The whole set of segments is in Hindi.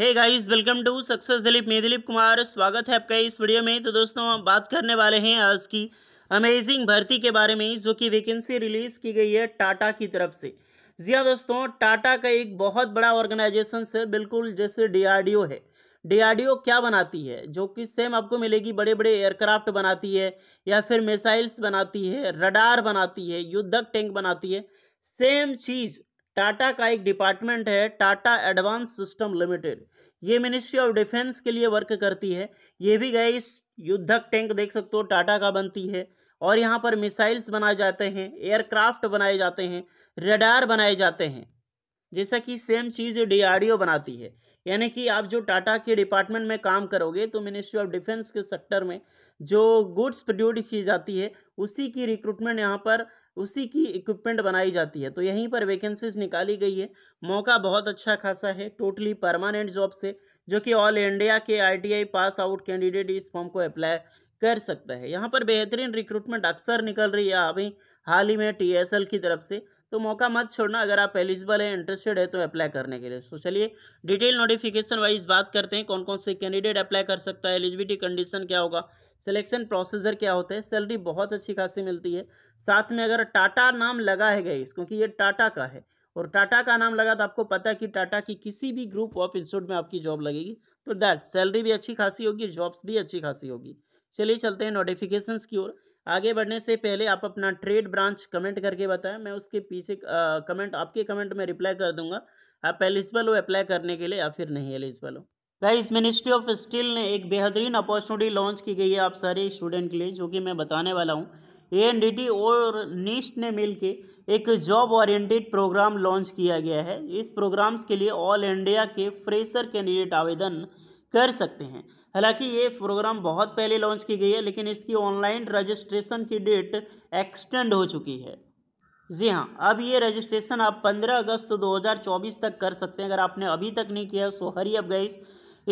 hey guys welcome to success Dilip मैं दिलीप कुमार स्वागत है आपका इस वीडियो में तो दोस्तों हम बात करने वाले हैं आज की अमेजिंग भर्ती के बारे में जो कि वैकेंसी रिलीज़ की गई है टाटा की तरफ से जी हाँ दोस्तों टाटा का एक बहुत बड़ा ऑर्गेनाइजेशन से बिल्कुल जैसे डीआरडीओ है डीआरडीओ क्या बनाती है जो कि सेम आपको मिलेगी बड़े बड़े एयरक्राफ्ट बनाती है या फिर मिसाइल्स बनाती है रडार बनाती है युद्धक टैंक बनाती है सेम चीज़ टाटा का एक डिपार्टमेंट है टाटा एडवांस सिस्टम लिमिटेड ये मिनिस्ट्री ऑफ डिफेंस के लिए वर्क करती है ये भी गए इस युद्धक टैंक देख सकते हो टाटा का बनती है और यहाँ पर मिसाइल्स बनाए जाते हैं एयरक्राफ्ट बनाए जाते हैं रेडार बनाए जाते हैं जैसा कि सेम चीज़ डीआरडीओ बनाती है यानी कि आप जो टाटा के डिपार्टमेंट में काम करोगे तो मिनिस्ट्री ऑफ डिफेंस के सेक्टर में जो गुड्स प्रोड्यूड की जाती है उसी की रिक्रूटमेंट यहाँ पर उसी की इक्विपमेंट बनाई जाती है तो यहीं पर वैकेंसीज निकाली गई है मौका बहुत अच्छा खासा है टोटली परमानेंट जॉब से जो कि ऑल इंडिया के आईटीआई पास आउट कैंडिडेट इस फॉर्म को अप्लाई कर सकता है यहाँ पर बेहतरीन रिक्रूटमेंट अक्सर निकल रही है अभी हाल ही में टी की तरफ से तो मौका मत छोड़ना अगर आप एलिजिबल हैं इंटरेस्टेड है तो अप्लाई करने के लिए तो चलिए डिटेल नोटिफिकेशन वाइज बात करते हैं कौन कौन से कैंडिडेट अप्लाई कर सकता है एलिजिबिलिटी कंडीशन क्या होगा सिलेक्शन प्रोसीजर क्या होता है सैलरी बहुत अच्छी खासी मिलती है साथ में अगर टाटा नाम लगा है गई क्योंकि ये टाटा का है और टाटा का नाम लगा तो आपको पता है कि टाटा की किसी भी ग्रुप ऑफ इंस्टीट्यूट में आपकी जॉब लगेगी तो दैट सैलरी भी अच्छी खासी होगी जॉब्स भी अच्छी खासी होगी चलिए चलते हैं नोटिफिकेशंस की ओर आगे बढ़ने से पहले आप अपना ट्रेड ब्रांच कमेंट करके बताएं मैं उसके पीछे कमेंट आपके कमेंट में रिप्लाई कर दूंगा आप एलिजिबल हो अप्लाई करने के लिए या फिर नहीं एलिजिबल हो गाइस मिनिस्ट्री ऑफ स्टील ने एक बेहतरीन अपॉर्चुनिटी लॉन्च की गई है आप सारे स्टूडेंट के लिए जो कि मैं बताने वाला हूँ ए और नीस्ट ने मिल एक जॉब ओरिएंटेड प्रोग्राम लॉन्च किया गया है इस प्रोग्राम्स के लिए ऑल इंडिया के फ्रेशर कैंडिडेट आवेदन कर सकते हैं हालांकि ये प्रोग्राम बहुत पहले लॉन्च की गई है लेकिन इसकी ऑनलाइन रजिस्ट्रेशन की डेट एक्सटेंड हो चुकी है जी हाँ अब ये रजिस्ट्रेशन आप 15 अगस्त 2024 तक कर सकते हैं अगर आपने अभी तक नहीं किया सो हरी अब गई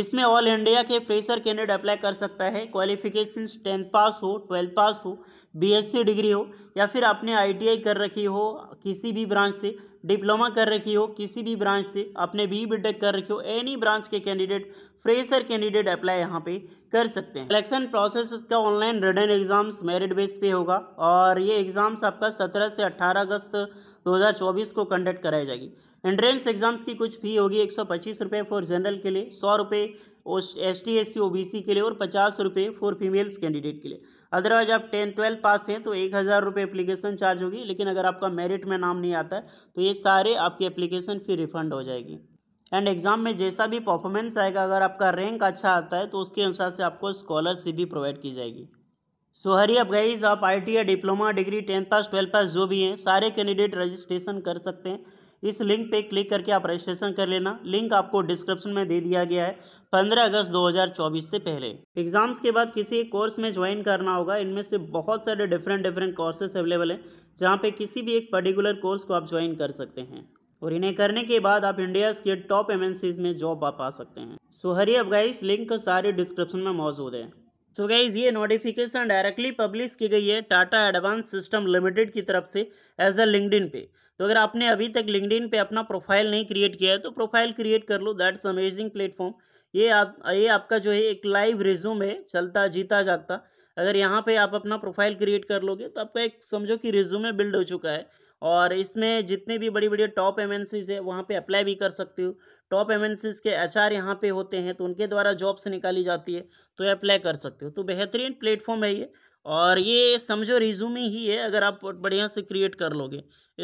इसमें ऑल इंडिया के फ्रेशर कैंडिडेट अप्लाई कर सकता है क्वालिफिकेशन टेंथ पास हो ट्वेल्थ पास हो बीएससी डिग्री हो या फिर आपने आईटीआई कर रखी हो किसी भी ब्रांच से डिप्लोमा कर रखी हो किसी भी ब्रांच से अपने बी बी कर रखी हो एनी ब्रांच के कैंडिडेट फ्रेशर कैंडिडेट अप्लाई यहाँ पे कर सकते हैं सिलेक्शन प्रोसेस का online written exams merit base पे होगा और ये एग्ज़ाम्स आपका 17 से 18 अगस्त 2024 को कंडक्ट कराई जाएगी एंट्रेंस एग्ज़ाम्स की कुछ फी होगी एक सौ फॉर जनरल के लिए सौ रुपये S T S C O B C के लिए और पचास रुपये फॉर फीमेल्स कैंडिडेट के लिए अदरवाइज आप टेन ट्वेल्व पास हैं तो एक हज़ार रुपये एप्लीकेशन चार्ज होगी लेकिन अगर आपका मेरिट में नाम नहीं आता है तो ये सारे आपकी एप्लीकेशन फ़ी रिफ़ंड हो जाएगी एंड एग्ज़ाम में जैसा भी परफॉर्मेंस आएगा अगर आपका रैंक अच्छा आता है तो उसके अनुसार से आपको स्कॉलरशिप भी प्रोवाइड की जाएगी सो हरी अब गाइज आप आई या diploma degree tenth pass twelfth pass जो भी हैं सारे कैंडिडेट रजिस्ट्रेशन कर सकते हैं इस लिंक पे क्लिक करके आप रजिस्ट्रेशन कर लेना लिंक आपको डिस्क्रिप्शन में दे दिया गया है 15 अगस्त 2024 से पहले एग्जाम्स के बाद किसी एक कोर्स में ज्वाइन करना होगा इनमें से बहुत सारे डिफरेंट डिफरेंट कोर्सेस अवेलेबल हैं जहाँ पे किसी भी एक पर्टिकुलर कोर्स को आप ज्वाइन कर सकते हैं और इन्हें करने के बाद आप इंडिया के टॉप एमएनसीज में जॉब आप पा सकते हैं सो हरी अब गाइस लिंक सारे डिस्क्रिप्शन में मौजूद है सो so गाइज ये नोटिफिकेशन डायरेक्टली पब्लिश की गई है टाटा एडवांस सिस्टम लिमिटेड की तरफ से एज अ लिंकड पे तो अगर आपने अभी तक लिंकड पे अपना प्रोफाइल नहीं क्रिएट किया है तो प्रोफाइल क्रिएट कर लो दैट्स अमेजिंग प्लेटफॉर्म ये आप ये आपका जो है एक लाइव रिज्यूम है चलता जीता जागता अगर यहाँ पे आप अपना प्रोफाइल क्रिएट कर लोगे तो आपका एक समझो कि रिज्यूमे बिल्ड हो चुका है और इसमें जितने भी बड़ी बड़ी टॉप एम है वहाँ पे अप्लाई भी कर सकते हो top M K H R यहाँ पर होते हैं तो उनके द्वारा जॉब्स निकाली जाती है तो अप्लाई कर सकते हो तो बेहतरीन प्लेटफॉर्म है ये और ये समझो रिज्यूमे ही है अगर आप बढ़िया से क्रिएट कर लोगे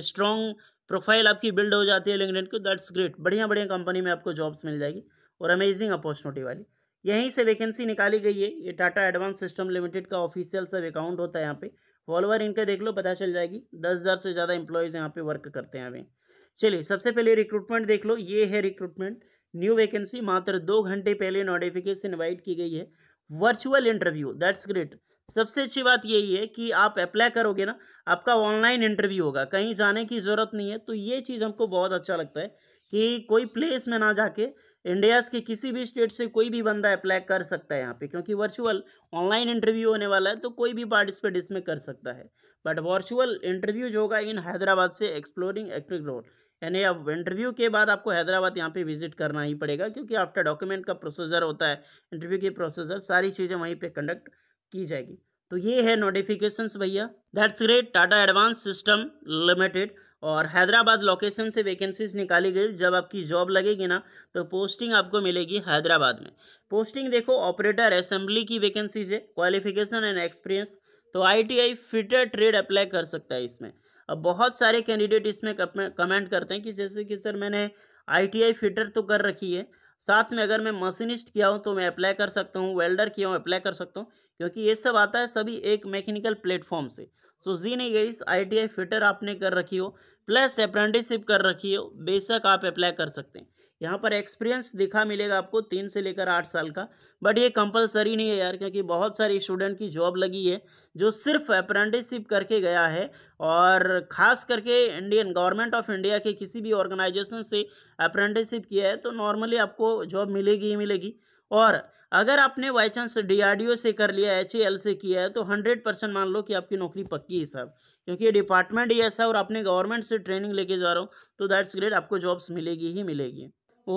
स्ट्रॉन्ग प्रोफाइल आपकी बिल्ड हो जाती है लिंकडिन को दैट्स ग्रेट बढ़िया बढ़िया कंपनी में आपको जॉब्स मिल जाएगी और अमेजिंग अपॉर्चुनिटी वाली यहीं से वैकेंसी निकाली गई है ये टाटा एडवांस सिस्टम लिमिटेड का ऑफिशियल सब अकाउंट होता है यहाँ पे फॉलोअर इनका देख लो पता चल जाएगी दस हज़ार से ज़्यादा एम्प्लॉयज़ यहाँ पे वर्क करते हैं हमें चलिए सबसे पहले रिक्रूटमेंट देख लो ये है रिक्रूटमेंट न्यू वैकेंसी मात्र दो घंटे पहले नोटिफिकेशन इन्वाइट की गई है वर्चुअल इंटरव्यू दैट्स ग्रेट सबसे अच्छी बात यही है कि आप अप्लाई करोगे ना आपका ऑनलाइन इंटरव्यू होगा कहीं जाने की ज़रूरत नहीं है तो ये चीज़ हमको बहुत अच्छा लगता है कि कोई प्लेस में ना जाके इंडिया के किसी भी स्टेट से कोई भी बंदा अप्लाई कर सकता है यहाँ पे क्योंकि वर्चुअल ऑनलाइन इंटरव्यू होने वाला है तो कोई भी पार्टिसिपेट इसमें कर सकता है बट वर्चुअल इंटरव्यू जो होगा इन हैदराबाद से एक्सप्लोरिंग एक्ट्रिक रोड यानी अब इंटरव्यू के बाद आपको हैदराबाद यहाँ पे विजिट करना ही पड़ेगा क्योंकि आफ्टर डॉक्यूमेंट का प्रोसीजर होता है इंटरव्यू की प्रोसीजर सारी चीज़ें वहीं पे कंडक्ट की जाएगी तो ये है नोटिफिकेशंस भैया that's great Tata advance system limited और हैदराबाद लोकेशन से वैकेंसीज निकाली गई जब आपकी जॉब लगेगी ना तो पोस्टिंग आपको मिलेगी हैदराबाद में पोस्टिंग देखो ऑपरेटर असेंबली की वैकेंसीज है क्वालिफिकेशन एंड एक्सपीरियंस तो आईटीआई फिटर ट्रेड अप्लाई कर सकता है इसमें अब बहुत सारे कैंडिडेट इसमें कमेंट करते हैं कि जैसे कि सर मैंने आई फिटर तो कर रखी है साथ में अगर मैं मशीनिस्ट किया हूँ तो मैं अप्लाई कर सकता हूँ वेल्डर किया हूँ अप्लाई कर सकता हूँ क्योंकि ये सब आता है सभी एक मैकेनिकल प्लेटफॉर्म से सो जी नहीं गई आई टी आई फिटर आपने कर रखी हो प्लस अप्रेंटिसशिप कर रखी हो बेशक आप अप्लाई कर सकते हैं यहाँ पर एक्सपीरियंस दिखा मिलेगा आपको तीन से लेकर आठ साल का बट ये कंपलसरी नहीं है यार क्योंकि बहुत सारे स्टूडेंट की जॉब लगी है जो सिर्फ अप्रेंटिसशिप करके गया है और ख़ास करके इंडियन गवर्नमेंट ऑफ इंडिया के किसी भी ऑर्गेनाइजेशन से अप्रेंटिसशिप किया है तो नॉर्मली आपको जॉब मिलेगी ही मिलेगी और अगर आपने बाई चांस डी से कर लिया एच से किया है तो हंड्रेड परसेंट मान लो कि आपकी नौकरी पक्की है साहब क्योंकि ये डिपार्टमेंट ही ऐसा है और आपने गवर्नमेंट से ट्रेनिंग लेके जा रहा हूँ तो दैट्स ग्रेट आपको जॉब्स मिलेगी ही मिलेगी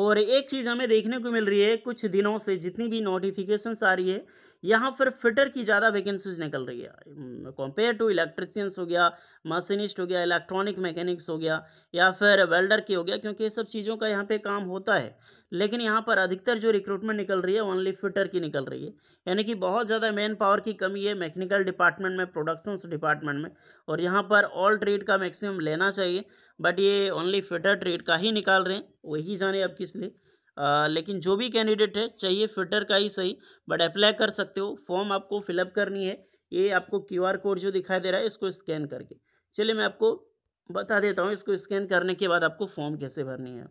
और एक चीज़ हमें देखने को मिल रही है कुछ दिनों से जितनी भी नोटिफिकेशन आ रही है यहाँ पर फिटर की ज़्यादा वैकेंसीज निकल रही है कंपेयर टू इलेक्ट्रिशियंस हो गया मशीनिस्ट हो गया इलेक्ट्रॉनिक मैकेनिक्स हो गया या फिर वेल्डर की हो गया क्योंकि ये सब चीज़ों का यहाँ पे काम होता है लेकिन यहाँ पर अधिकतर जो रिक्रूटमेंट निकल रही है ओनली फिटर की निकल रही है यानी कि बहुत ज़्यादा मैन पावर की कमी है मैकेनिकल डिपार्टमेंट में प्रोडक्शंस डिपार्टमेंट में और यहाँ पर ऑल ट्रेड का मैक्सिमम लेना चाहिए बट ये ओनली फिटर ट्रेड का ही निकाल रहे हैं वही जाने अब किस लिए आ, लेकिन जो भी कैंडिडेट है चाहिए फिटर का ही सही बट अप्लाई कर सकते हो फॉर्म आपको फिलअप करनी है ये आपको क्यू आर कोड जो दिखाई दे रहा है इसको स्कैन करके चलिए मैं आपको बता देता हूँ इसको स्कैन करने के बाद आपको फॉर्म कैसे भरनी है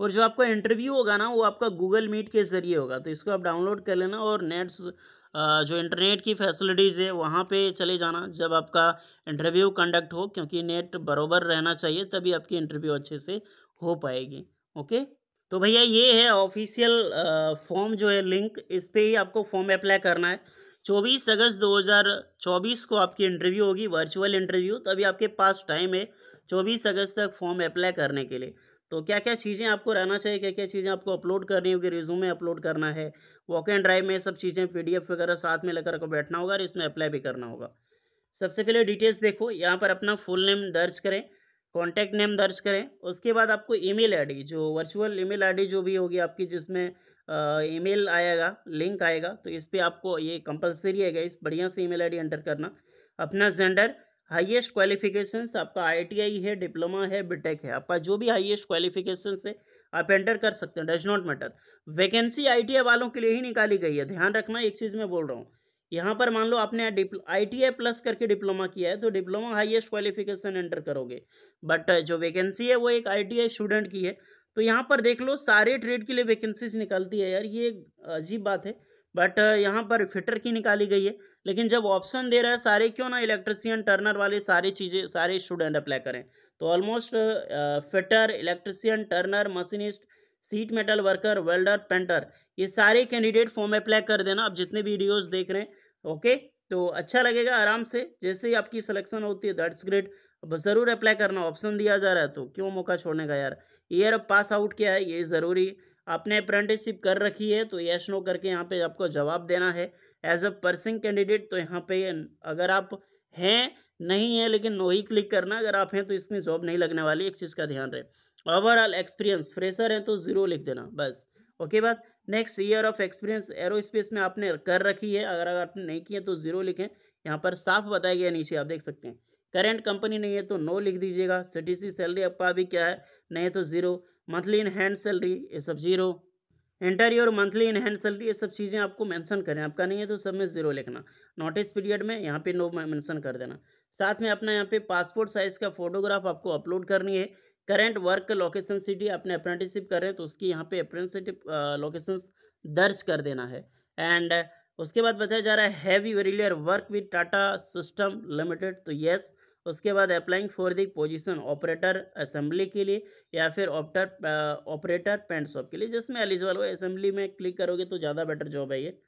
और जो आपका इंटरव्यू होगा ना वो आपका गूगल मीट के ज़रिए होगा तो इसको आप डाउनलोड कर लेना और नेट्स जो इंटरनेट की फैसिलिटीज़ है वहाँ पे चले जाना जब आपका इंटरव्यू कंडक्ट हो क्योंकि नेट बरोबर रहना चाहिए तभी आपकी इंटरव्यू अच्छे से हो पाएगी ओके तो भैया ये है ऑफिशियल फॉर्म जो है लिंक इस पर ही आपको फॉर्म अप्लाई करना है 24 अगस्त 2024 को आपकी इंटरव्यू होगी वर्चुअल इंटरव्यू तो अभी आपके पास टाइम है 24 अगस्त तक फॉर्म अप्लाई करने के लिए तो क्या क्या चीज़ें आपको रहना चाहिए क्या क्या चीज़ें आपको अपलोड करनी होगी रिज्यूम में अपलोड करना है वॉक एंड ड्राइव में सब चीज़ें पी वगैरह साथ में लेकर को बैठना होगा और इसमें अप्लाई भी करना होगा सबसे पहले डिटेल्स देखो यहाँ पर अपना फुल नेम दर्ज करें कॉन्टैक्ट नेम दर्ज करें उसके बाद आपको ईमेल आईडी जो वर्चुअल ईमेल आईडी जो भी होगी आपकी जिसमें ईमेल आएगा लिंक आएगा तो इस पर आपको ये कंपलसरी है इस बढ़िया से ईमेल आईडी एंटर करना अपना जेंडर हाईएस्ट क्वालिफिकेशंस आपका आईटीआई है डिप्लोमा है बीटेक है आपका जो भी हाईएस्ट क्वालिफिकेशंस है आप एंटर कर सकते हैं does not matter vacancy ITI वालों के लिए ही निकाली गई है ध्यान रखना एक चीज़ मैं बोल रहा हूँ यहाँ पर मान लो आपने आई टी आई प्लस करके डिप्लोमा किया है तो डिप्लोमा हाईएस्ट क्वालिफिकेशन एंटर करोगे बट जो वैकेंसी है वो एक आई टी आई स्टूडेंट की है तो यहाँ पर देख लो सारे ट्रेड के लिए वैकेंसीज निकलती है यार ये अजीब बात है बट यहाँ पर फिटर की निकाली गई है लेकिन जब ऑप्शन दे रहा है सारे क्यों ना इलेक्ट्रिशियन टर्नर वाले सारी चीज़ें सारे स्टूडेंट अप्लाई करें तो almost fitter electrician turner machinist seat metal worker welder painter ये सारे कैंडिडेट फॉर्म अप्लाई कर देना आप जितने वीडियोस देख रहे हैं ओके तो अच्छा लगेगा आराम से जैसे ही आपकी सिलेक्शन होती है दैट्स ग्रेट अब ज़रूर अप्लाई करना ऑप्शन दिया जा रहा है तो क्यों मौका छोड़ने का यार ईयर अब पास आउट क्या है ये ज़रूरी आपने अप्रेंटिसशिप कर रखी है तो यश नो करके यहाँ पे आपको जवाब देना है एज अ पर्सिंग कैंडिडेट तो यहाँ पे अगर आप हैं नहीं है लेकिन नो ही क्लिक करना अगर आप हैं तो इसमें जॉब नहीं लगने वाली एक चीज़ का ध्यान रहे ओवरऑल एक्सपीरियंस फ्रेशर है तो ज़ीरो लिख देना बस ओके बात next year of experience aerospace में आपने कर रखी है अगर अगर आपने नहीं किया तो ज़ीरो लिखें यहाँ पर साफ बताया गया नीचे आप देख सकते हैं करेंट कंपनी नहीं है तो नो लिख दीजिएगा सीटीसी सैलरी आपका अभी क्या है नहीं तो zero monthly in hand salary ये सब zero interview monthly in hand salary ये सब चीज़ें आपको मेंशन करें आपका नहीं है तो सब में ज़ीरो लिखना नोटिस पीरियड में यहाँ पे नो मेंशन कर देना साथ में अपना यहाँ पे पासपोर्ट साइज़ का फोटोग्राफ आपको अपलोड करनी है करेंट वर्क लोकेशन सिटी अपने अप्रेंटिसिप कर रहे हैं तो उसकी यहाँ पे अप्रेंटिसिप लोकेशन दर्ज कर देना है एंड उसके बाद बताया जा रहा है हैवी वेरिलियर work with Tata system limited तो यस उसके बाद applying for the position operator assembly के लिए या फिर ऑप्टर ऑपरेटर पेंट शॉप के लिए जिसमें एलिजिबल हो असेंबली में क्लिक करोगे तो ज़्यादा बेटर जॉब है ये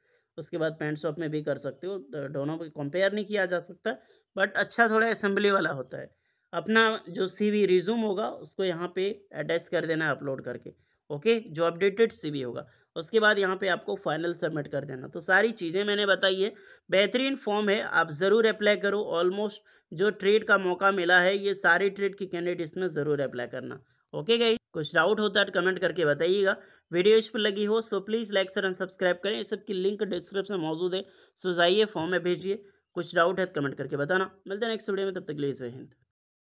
उसके बाद पेंट शॉप में भी कर सकते हो तो दोनों को कंपेयर नहीं किया जा सकता बट अच्छा थोड़ा असेंबली वाला होता है अपना जो सीवी रिज्यूम होगा उसको यहाँ पे अटैच कर देना है अपलोड करके ओके जो अपडेटेड सीवी होगा उसके बाद यहाँ पे आपको फाइनल सबमिट कर देना तो सारी चीज़ें मैंने बताई है बेहतरीन फॉर्म है आप ज़रूर अप्लाई करो ऑलमोस्ट जो ट्रेड का मौका मिला है ये सारे ट्रेड की कैंडिडेट इसमें ज़रूर अप्लाई करना ओके गई कुछ डाउट होता है तो कमेंट करके बताइएगा वीडियो इस पर लगी हो so please like sir and subscribe करें इस सबकी लिंक डिस्क्रिप्शन में मौजूद है सो जाइए फॉर्म में भेजिए कुछ डाउट है तो कमेंट करके बताना मिलते हैं नेक्स्ट वीडियो में तब तक ले जय हिंद